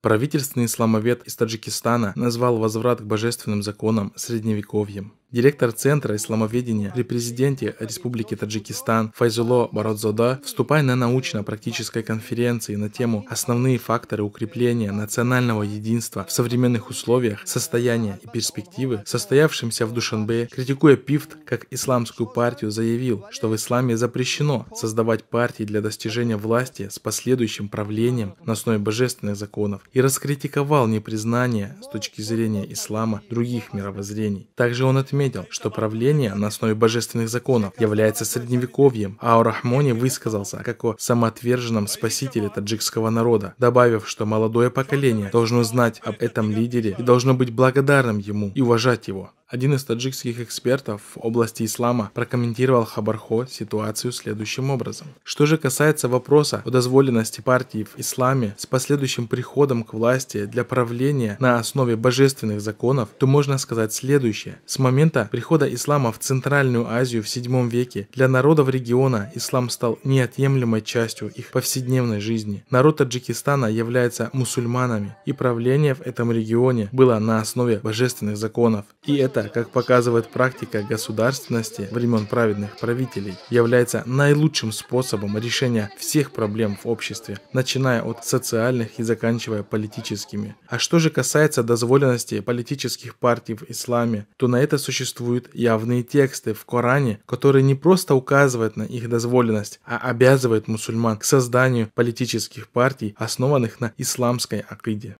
Правительственный исламовед из Таджикистана назвал возврат к божественным законам средневековьем. Директор Центра исламоведения при президенте Республики Таджикистан Файзуло Бородзода, вступая на научно-практической конференции на тему «Основные факторы укрепления национального единства в современных условиях, состояния и перспективы», состоявшимся в Душанбе, критикуя ПИФТ как исламскую партию, заявил, что в исламе запрещено создавать партии для достижения власти с последующим правлением на основе божественных законов и раскритиковал непризнание с точки зрения ислама других мировоззрений. Также он отметил, отметил, что правление на основе божественных законов является средневековьем, а о Рахмоне высказался как о самоотверженном спасителе таджикского народа, добавив, что молодое поколение должно знать об этом лидере и должно быть благодарным ему и уважать его. Один из таджикских экспертов в области ислама прокомментировал Хабархо ситуацию следующим образом. Что же касается вопроса о дозволенности партии в исламе с последующим приходом к власти для правления на основе божественных законов, то можно сказать следующее. С момента прихода ислама в Центральную Азию в 7 веке для народов региона ислам стал неотъемлемой частью их повседневной жизни. Народ Таджикистана является мусульманами, и правление в этом регионе было на основе божественных законов. И это это, как показывает практика государственности времен праведных правителей, является наилучшим способом решения всех проблем в обществе, начиная от социальных и заканчивая политическими. А что же касается дозволенности политических партий в исламе, то на это существуют явные тексты в Коране, которые не просто указывают на их дозволенность, а обязывают мусульман к созданию политических партий, основанных на исламской акиде.